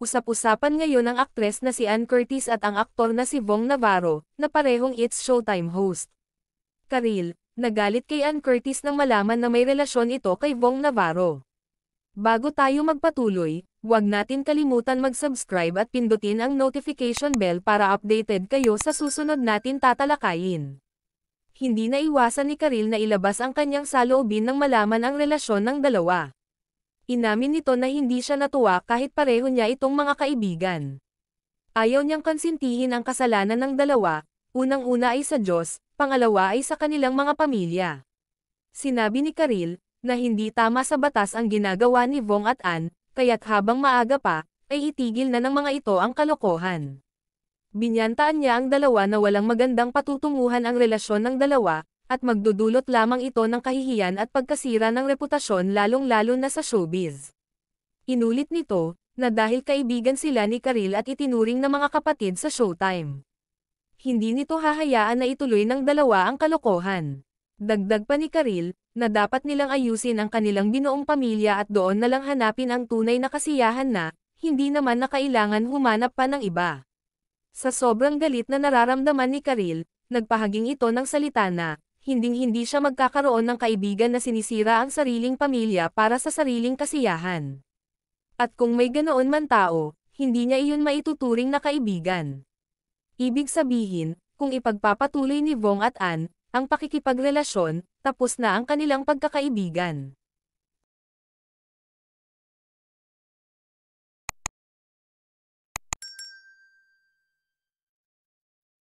Usap-usapan ngayon ang aktres na si Ann Curtis at ang aktor na si Vong Navarro, na parehong It's Showtime host. Karil, nagalit kay Ann Curtis nang malaman na may relasyon ito kay Vong Navarro. Bago tayo magpatuloy, huwag natin kalimutan mag-subscribe at pindutin ang notification bell para updated kayo sa susunod natin tatalakayin. Hindi na iwasan ni Karil na ilabas ang kanyang saloobin nang malaman ang relasyon ng dalawa. Inamin nito na hindi siya natuwa kahit pareho niya itong mga kaibigan. Ayaw niyang konsintihin ang kasalanan ng dalawa, unang-una ay sa Diyos, pangalawa ay sa kanilang mga pamilya. Sinabi ni Karil, na hindi tama sa batas ang ginagawa ni Vong at Ann, kaya't habang maaga pa, ay itigil na ng mga ito ang kalokohan. Binyantaan niya ang dalawa na walang magandang patutunguhan ang relasyon ng dalawa, at magdudulot lamang ito ng kahihiyan at pagkasira ng reputasyon lalong-lalo na sa showbiz. Inulit nito, na dahil kaibigan sila ni Karil at itinuring na mga kapatid sa showtime. Hindi nito hahayaan na ituloy ng dalawa ang kalokohan. Dagdag pa ni Karil, na dapat nilang ayusin ang kanilang binuong pamilya at doon na lang hanapin ang tunay na kasiyahan na, hindi naman na kailangan humanap pa ng iba. Sa sobrang galit na nararamdaman ni Karil, nagpahaging ito ng salita na, hinding-hindi siya magkakaroon ng kaibigan na sinisira ang sariling pamilya para sa sariling kasiyahan. At kung may ganoon man tao, hindi niya iyon maituturing na kaibigan. Ibig sabihin, kung ipagpapatuloy ni Vong at Ann, ang pakikipagrelasyon, tapos na ang kanilang pagkakaibigan.